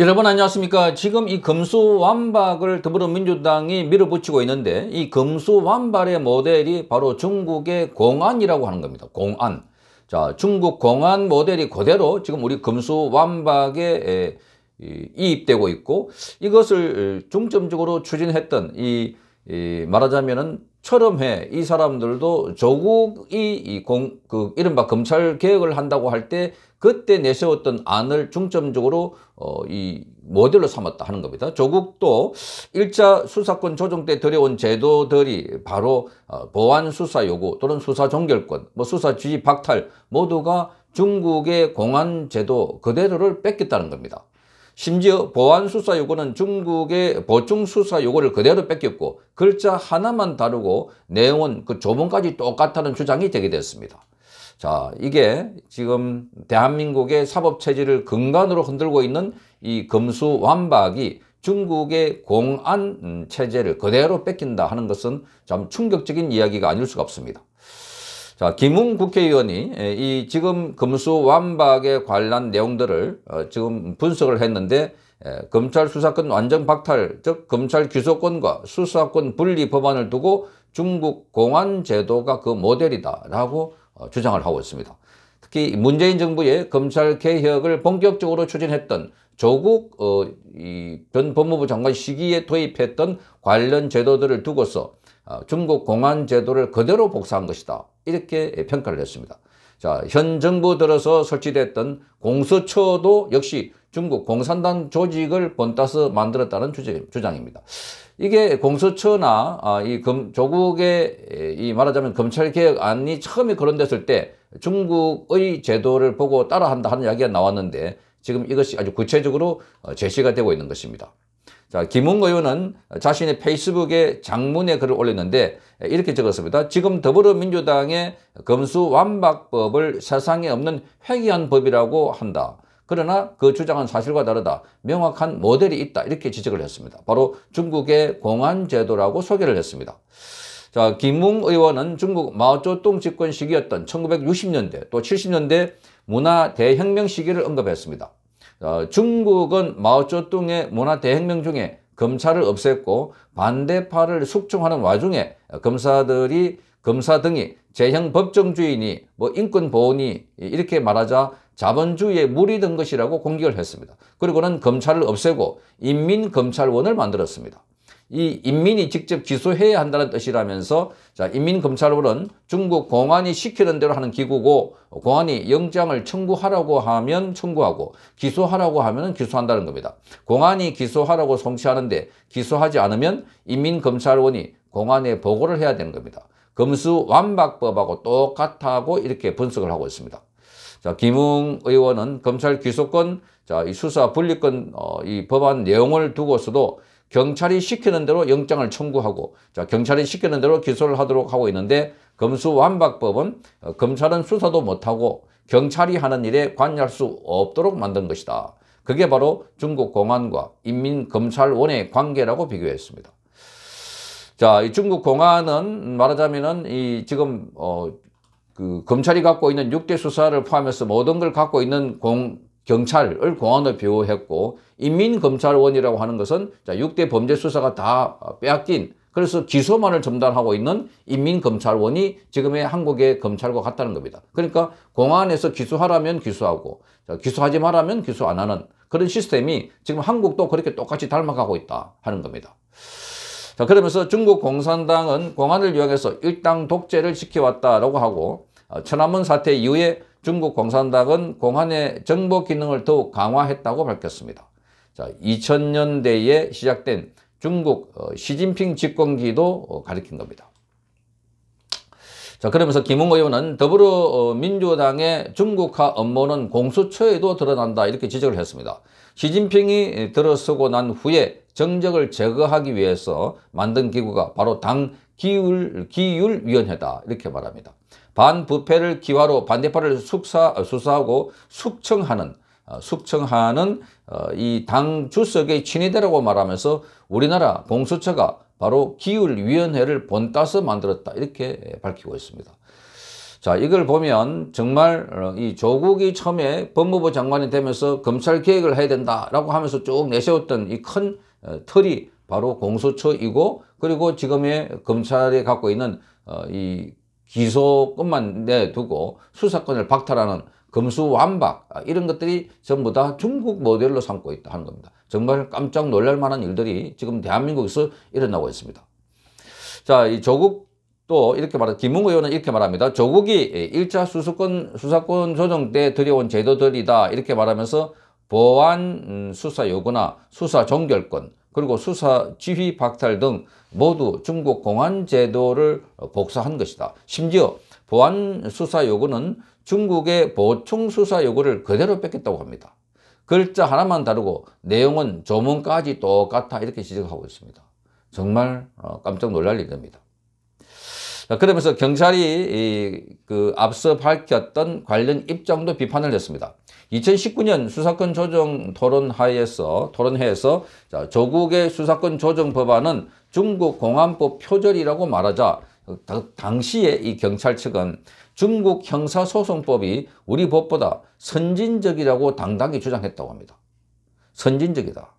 여러분 안녕하십니까 지금 이금수완박을 더불어민주당이 밀어붙이고 있는데 이금수완발의 모델이 바로 중국의 공안이라고 하는 겁니다 공안 자 중국 공안 모델이 그대로 지금 우리 금수완박에 이입되고 있고 이것을 중점적으로 추진했던 이이 말하자면은 철음해 이 사람들도 조국이 이 공, 그 이른바 검찰 개혁을 한다고 할 때 그때 내세웠던 안을 중점적으로 어, 이 모델로 삼았다 하는 겁니다. 조국도 일자 수사권 조정 때 들여온 제도들이 바로 어, 보안 수사 요구 또는 수사 종결권, 뭐 수사 지휘 박탈 모두가 중국의 공안 제도 그대로를 뺏겼다는 겁니다. 심지어 보안수사 요구는 중국의 보충수사 요구를 그대로 뺏겼고 글자 하나만 다르고 내용은 그 조문까지 똑같다는 주장이 제기됐습니다. 자, 이게 지금 대한민국의 사법체제를 근간으로 흔들고 있는 이 검수완박이 중국의 공안 체제를 그대로 뺏긴다 하는 것은 참 충격적인 이야기가 아닐 수가 없습니다. 자, 김웅 국회의원이 예, 이 지금 금수 완박에 관련 내용들을 어, 지금 분석을 했는데 예, 검찰 수사권 완전 박탈, 즉 검찰 기소권과 수사권 분리 법안을 두고 중국 공안 제도가 그 모델이다라고 어, 주장을 하고 있습니다. 특히 문재인 정부의 검찰 개혁을 본격적으로 추진했던 조국 어, 이 변 법무부 장관 시기에 도입했던 관련 제도들을 두고서 어, 중국 공안 제도를 그대로 복사한 것이다. 이렇게 평가를 했습니다. 자, 현 정부 들어서 설치됐던 공수처도 역시 중국 공산당 조직을 본따서 만들었다는 주장입니다. 이게 공수처나 아, 이 금, 조국의 이 말하자면 검찰개혁안이 처음에 거론됐을 때 중국의 제도를 보고 따라한다 하는 이야기가 나왔는데 지금 이것이 아주 구체적으로 어, 제시가 되고 있는 것입니다. 자, 김웅 의원은 자신의 페이스북에 장문의 글을 올렸는데 이렇게 적었습니다. 지금 더불어민주당의 검수 완박법을 세상에 없는 회귀한 법이라고 한다. 그러나 그 주장은 사실과 다르다. 명확한 모델이 있다. 이렇게 지적을 했습니다. 바로 중국의 공안제도라고 소개를 했습니다. 자, 김웅 의원은 중국 마오쩌둥 집권 시기였던 1960년대 또 70년대 문화 대혁명 시기를 언급했습니다. 어, 중국은 마오쩌둥의 문화 대혁명 중에 검찰을 없앴고 반대파를 숙청하는 와중에 검사들이 검사 등이 재형 법정주의니 뭐 인권보호니 이렇게 말하자 자본주의에 물이 든 것이라고 공격을 했습니다. 그리고는 검찰을 없애고 인민검찰원을 만들었습니다. 이 인민이 직접 기소해야 한다는 뜻이라면서 자 인민검찰부는 중국 공안이 시키는 대로 하는 기구고 공안이 영장을 청구하라고 하면 청구하고 기소하라고 하면 기소한다는 겁니다. 공안이 기소하라고 송치하는데 기소하지 않으면 인민검찰원이 공안에 보고를 해야 되는 겁니다. 검수 완박법하고 똑같다고 이렇게 분석을 하고 있습니다. 자, 김웅 의원은 검찰 기소권, 자, 이 수사 분리권, 어, 이 법안 내용을 두고서도 경찰이 시키는 대로 영장을 청구하고 자, 경찰이 시키는 대로 기소를 하도록 하고 있는데 검수완박법은 어, 검찰은 수사도 못하고 경찰이 하는 일에 관여할 수 없도록 만든 것이다. 그게 바로 중국 공안과 인민검찰원의 관계라고 비교했습니다. 자, 이 중국 공안은 말하자면은 이 지금 어 그 검찰이 갖고 있는 육대 수사를 포함해서 모든 걸 갖고 있는 공 경찰을 공안으로 비호했고 인민검찰원이라고 하는 것은 6대 범죄수사가 다 빼앗긴 그래서 기소만을 전달하고 있는 인민검찰원이 지금의 한국의 검찰과 같다는 겁니다. 그러니까 공안에서 기소하라면 기소하고 기소하지 말라면 기소 안 하는 그런 시스템이 지금 한국도 그렇게 똑같이 닮아가고 있다 하는 겁니다. 자 그러면서 중국 공산당은 공안을 이용해서 일당 독재를 지켜왔다라고 하고 어, 천안문 사태 이후에 중국 공산당은 공안의 정보 기능을 더욱 강화했다고 밝혔습니다. 자, 2000년대에 시작된 중국 어, 시진핑 집권기도 어, 가리킨 겁니다. 자 그러면서 김웅 의원은 더불어민주당의 중국화 업무는 공수처에도 드러난다 이렇게 지적을 했습니다. 시진핑이 들어서고 난 후에 정적을 제거하기 위해서 만든 기구가 바로 당 기율, 기율위원회다 이렇게 말합니다. 반부패를 기화로 반대파를 숙사, 어, 수사하고 숙청하는 어, 숙청하는 어, 이 당 주석의 친위대라고 말하면서 우리나라 공수처가 바로 기울위원회를 본따서 만들었다 이렇게 밝히고 있습니다. 자 이걸 보면 정말 이 조국이 처음에 법무부 장관이 되면서 검찰 개혁을 해야 된다라고 하면서 쭉 내세웠던 이 큰 틀이 바로 공수처이고 그리고 지금의 검찰이 갖고 있는 이 기소권만 내두고 수사권을 박탈하는 검수완박 아, 이런 것들이 전부 다 중국 모델로 삼고 있다 하는 겁니다. 정말 깜짝 놀랄 만한 일들이 지금 대한민국에서 일어나고 있습니다. 자, 이 조국 도 이렇게 말한 김웅 의원은 이렇게 말합니다. 조국이 1차 예, 수사권 수사권 조정 때 들여온 제도들이다 이렇게 말하면서 보안 음, 수사 요구나 수사 종결권 그리고 수사 지휘 박탈 등 모두 중국 공안 제도를 복사한 것이다. 심지어 보안 수사 요구는 중국의 보충 수사 요구를 그대로 뺏겼다고 합니다. 글자 하나만 다르고 내용은 조문까지 똑같아 이렇게 지적하고 있습니다. 정말 어, 깜짝 놀랄 일입니다. 그러면서 경찰이 그 앞서 밝혔던 관련 입장도 비판을 했습니다. 2019년 수사권 조정 토론회에서 토론회에서 조국의 수사권 조정 법안은 중국 공안법 표절이라고 말하자 당시에 이 경찰 측은 중국 형사소송법이 우리 법보다 선진적이라고 당당히 주장했다고 합니다. 선진적이다.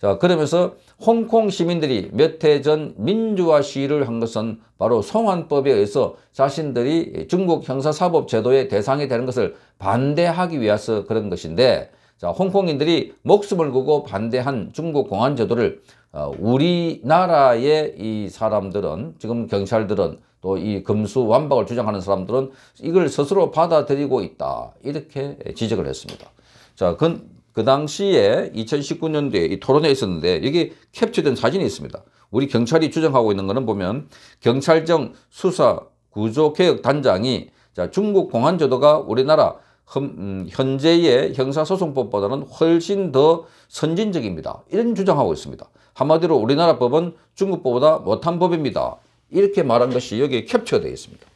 자, 그러면서 홍콩 시민들이 몇 해 전 민주화 시위를 한 것은 바로 송환법에 의해서 자신들이 중국 형사사법 제도의 대상이 되는 것을 반대하기 위해서 그런 것인데 자, 홍콩인들이 목숨을 걸고 반대한 중국 공안 제도를 어, 우리나라의 이 사람들은 지금 경찰들은 또 이 금수 완박을 주장하는 사람들은 이걸 스스로 받아들이고 있다 이렇게 지적을 했습니다. 자, 그그 당시에 2019년도에 이 토론회에 있었는데 여기 캡처된 사진이 있습니다. 우리 경찰이 주장하고 있는 거는 보면 경찰청 수사 구조개혁단장이 자, 중국 공안제도가 우리나라 흠, 음, 현재의 형사소송법보다는 훨씬 더 선진적입니다. 이런 주장하고 있습니다. 한마디로 우리나라 법은 중국법보다 못한 법입니다. 이렇게 말한 것이 여기에 캡처되어 있습니다.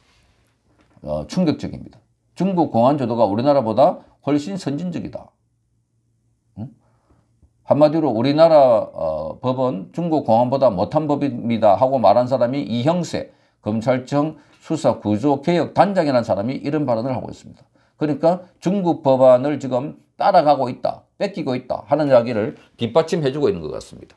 어, 충격적입니다. 중국 공안제도가 우리나라보다 훨씬 선진적이다. 한마디로 우리나라 어, 법은 중국 공안보다 못한 법입니다 하고 말한 사람이 이형세 검찰청 수사 구조 개혁 단장이라는 사람이 이런 발언을 하고 있습니다. 그러니까 중국 법안을 지금 따라가고 있다, 뺏기고 있다 하는 이야기를 뒷받침해주고 있는 것 같습니다.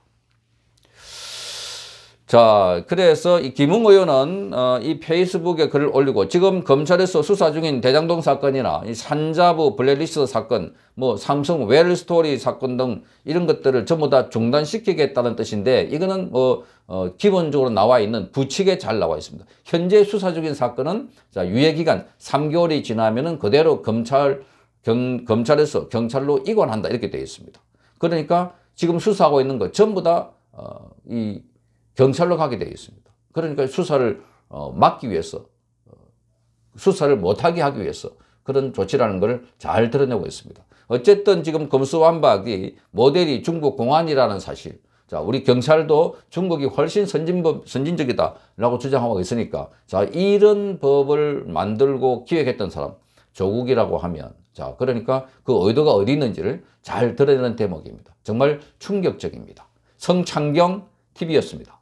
자, 그래서 이 김웅 의원은 어, 이 페이스북에 글을 올리고 지금 검찰에서 수사 중인 대장동 사건이나 이 산자부 블랙리스트 사건, 뭐 삼성 웰스토리 사건 등 이런 것들을 전부 다 중단시키겠다는 뜻인데 이거는 뭐 어, 기본적으로 나와 있는 부칙에 잘 나와 있습니다. 현재 수사 중인 사건은 자, 유예 기간 3개월이 지나면은 그대로 검찰 경, 검찰에서 경찰로 이관한다 이렇게 되어 있습니다. 그러니까 지금 수사하고 있는 것 전부 다이 어, 경찰로 가게 되어 있습니다. 그러니까 수사를 어, 막기 위해서 어, 수사를 못하게 하기 위해서 그런 조치라는 걸 잘 드러내고 있습니다. 어쨌든 지금 검수완박이 모델이 중국 공안이라는 사실 자 우리 경찰도 중국이 훨씬 선진법, 선진적이다라고 주장하고 있으니까 자 이런 법을 만들고 기획했던 사람 조국이라고 하면 자 그러니까 그 의도가 어디 있는지를 잘 드러내는 대목입니다. 정말 충격적입니다. 성창경 TV였습니다.